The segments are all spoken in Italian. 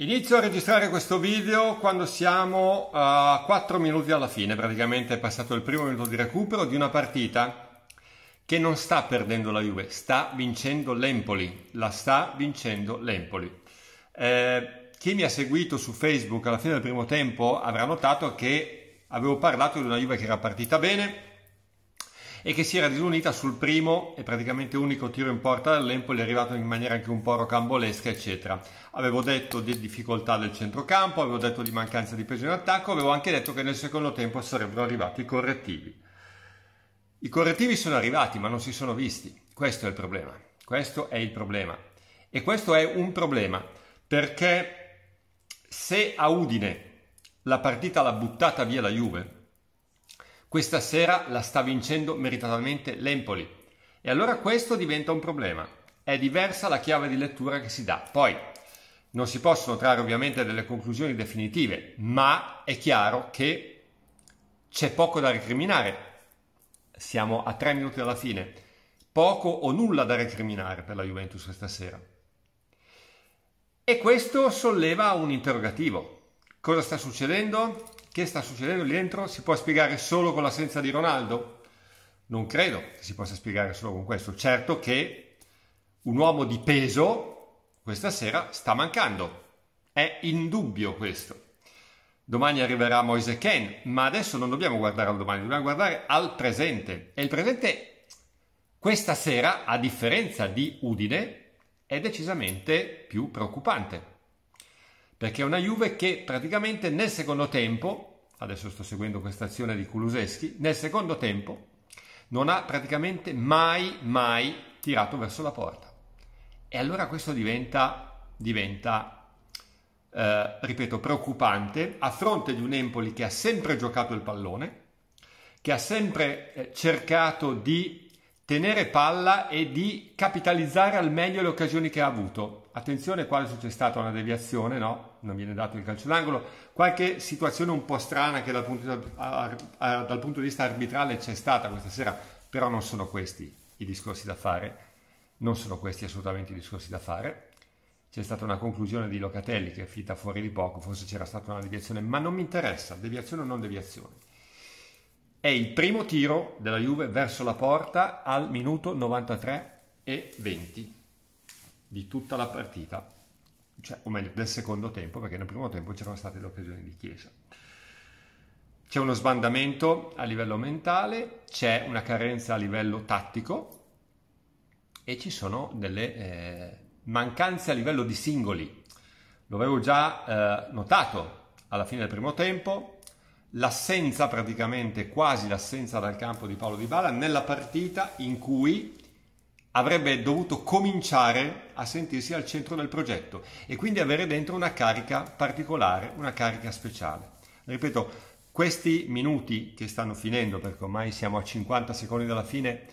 Inizio a registrare questo video quando siamo a 4 minuti alla fine, praticamente è passato il primo minuto di recupero di una partita che non sta perdendo la Juve, sta vincendo l'Empoli, la sta vincendo l'Empoli. Eh, chi mi ha seguito su Facebook alla fine del primo tempo avrà notato che avevo parlato di una Juve che era partita bene, e che si era disunita sul primo e praticamente unico tiro in porta dell'Empoli arrivato in maniera anche un po' rocambolesca eccetera. Avevo detto di difficoltà del centrocampo, avevo detto di mancanza di peso in attacco, avevo anche detto che nel secondo tempo sarebbero arrivati i correttivi. I correttivi sono arrivati ma non si sono visti, questo è il problema, questo è il problema e questo è un problema perché se a Udine la partita l'ha buttata via la Juve, questa sera la sta vincendo meritatamente l'Empoli. E allora questo diventa un problema. È diversa la chiave di lettura che si dà. Poi non si possono trarre ovviamente delle conclusioni definitive, ma è chiaro che c'è poco da recriminare. Siamo a tre minuti dalla fine. Poco o nulla da recriminare per la Juventus questa sera. E questo solleva un interrogativo. Cosa sta succedendo? che sta succedendo lì dentro si può spiegare solo con l'assenza di Ronaldo? Non credo che si possa spiegare solo con questo. Certo che un uomo di peso questa sera sta mancando. È indubbio questo. Domani arriverà Moise Ken, ma adesso non dobbiamo guardare al domani, dobbiamo guardare al presente. E il presente questa sera, a differenza di Udine, è decisamente più preoccupante perché è una Juve che praticamente nel secondo tempo, adesso sto seguendo questa azione di Kuluseschi, nel secondo tempo non ha praticamente mai, mai tirato verso la porta. E allora questo diventa, diventa eh, ripeto, preoccupante a fronte di un Empoli che ha sempre giocato il pallone, che ha sempre eh, cercato di tenere palla e di capitalizzare al meglio le occasioni che ha avuto. Attenzione qua c'è stata una deviazione, no? Non viene dato il calcio d'angolo, qualche situazione un po' strana che dal punto, di, dal punto di vista arbitrale c'è stata questa sera, però non sono questi i discorsi da fare, non sono questi assolutamente i discorsi da fare. C'è stata una conclusione di Locatelli che è finita fuori di poco, forse c'era stata una deviazione, ma non mi interessa, deviazione o non deviazione è il primo tiro della Juve verso la porta al minuto 93 e 20 di tutta la partita, cioè, o meglio del secondo tempo, perché nel primo tempo c'erano state le occasioni di Chiesa. C'è uno sbandamento a livello mentale, c'è una carenza a livello tattico e ci sono delle eh, mancanze a livello di singoli. Lo avevo già eh, notato alla fine del primo tempo, l'assenza praticamente, quasi l'assenza dal campo di Paolo Di Bala nella partita in cui avrebbe dovuto cominciare a sentirsi al centro del progetto e quindi avere dentro una carica particolare, una carica speciale. Ripeto, questi minuti che stanno finendo, perché ormai siamo a 50 secondi dalla fine,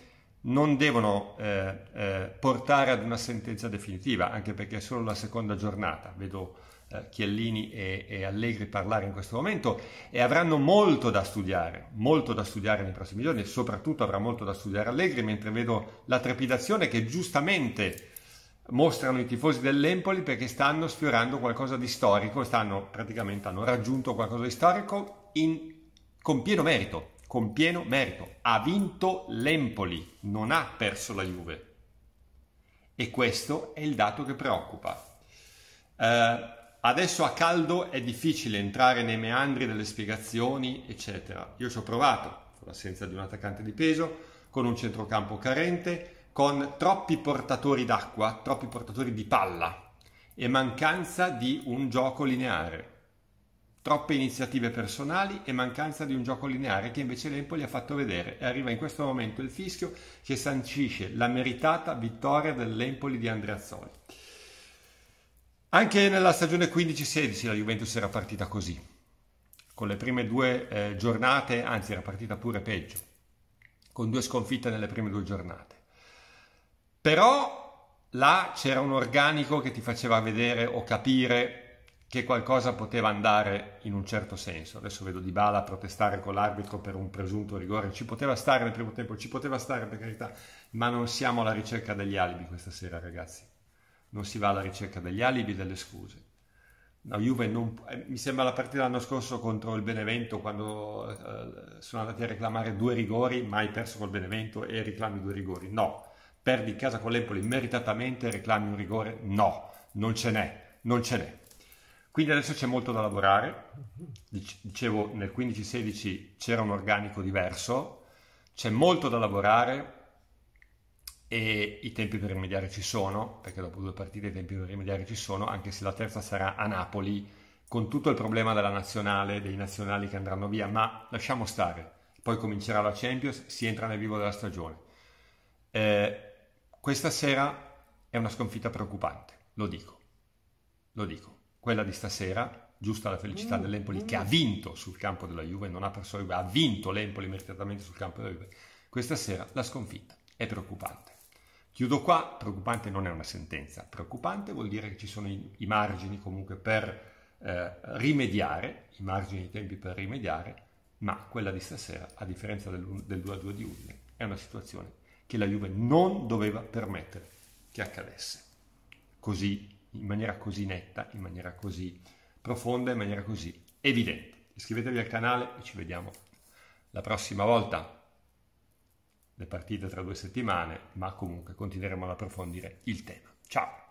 non devono eh, eh, portare ad una sentenza definitiva, anche perché è solo la seconda giornata, vedo eh, Chiellini e, e, Allegri parlare in questo momento, e avranno molto da studiare, molto da studiare nei prossimi giorni, e soprattutto avrà molto da studiare Allegri, mentre vedo la trepidazione che giustamente mostrano i tifosi dell'Empoli perché stanno sfiorando qualcosa di storico, stanno praticamente hanno raggiunto qualcosa di storico in, con pieno merito con pieno merito. Ha vinto l'Empoli, non ha perso la Juve. E questo è il dato che preoccupa. Eh, adesso a caldo è difficile entrare nei meandri delle spiegazioni, eccetera. Io ci ho provato, con l'assenza di un attaccante di peso, con un centrocampo carente, con troppi portatori d'acqua, troppi portatori di palla e mancanza di un gioco lineare troppe iniziative personali e mancanza di un gioco lineare che invece l'Empoli ha fatto vedere e arriva in questo momento il fischio che sancisce la meritata vittoria dell'Empoli di Andreazzoli. Anche nella stagione 15-16 la Juventus era partita così, con le prime due eh, giornate, anzi era partita pure peggio, con due sconfitte nelle prime due giornate. Però là c'era un organico che ti faceva vedere o capire che qualcosa poteva andare in un certo senso. Adesso vedo Di Bala protestare con l'arbitro per un presunto rigore, ci poteva stare nel primo tempo, ci poteva stare per carità, ma non siamo alla ricerca degli alibi questa sera ragazzi, non si va alla ricerca degli alibi e delle scuse. No, Juve non, eh, mi sembra la partita dell'anno scorso contro il Benevento quando eh, sono andati a reclamare due rigori, ma hai perso col Benevento e reclami due rigori. No, perdi in casa con l'Empoli meritatamente e reclami un rigore? No, non ce n'è, non ce n'è. Quindi adesso c'è molto da lavorare. Dicevo, nel 15-16 c'era un organico diverso, c'è molto da lavorare e i tempi per rimediare ci sono, perché dopo due partite i tempi per rimediare ci sono, anche se la terza sarà a Napoli, con tutto il problema della nazionale, dei nazionali che andranno via, ma lasciamo stare. Poi comincerà la Champions, si entra nel vivo della stagione. Eh, questa sera è una sconfitta preoccupante, lo dico, lo dico quella di stasera, giusta la felicità mm. dell'Empoli mm. che ha vinto sul campo della Juve, non ha perso la Juve, ha vinto l'Empoli meritatamente sul campo della Juve. Questa sera la sconfitta è preoccupante. Chiudo qua, preoccupante non è una sentenza, preoccupante vuol dire che ci sono i, i margini comunque per eh, rimediare, i margini di tempi per rimediare, ma quella di stasera, a differenza del, del 2-2 di Udine, è una situazione che la Juve non doveva permettere che accadesse. Così in maniera così netta, in maniera così profonda, in maniera così evidente. Iscrivetevi al canale e ci vediamo la prossima volta. Le partite tra due settimane, ma comunque continueremo ad approfondire il tema. Ciao!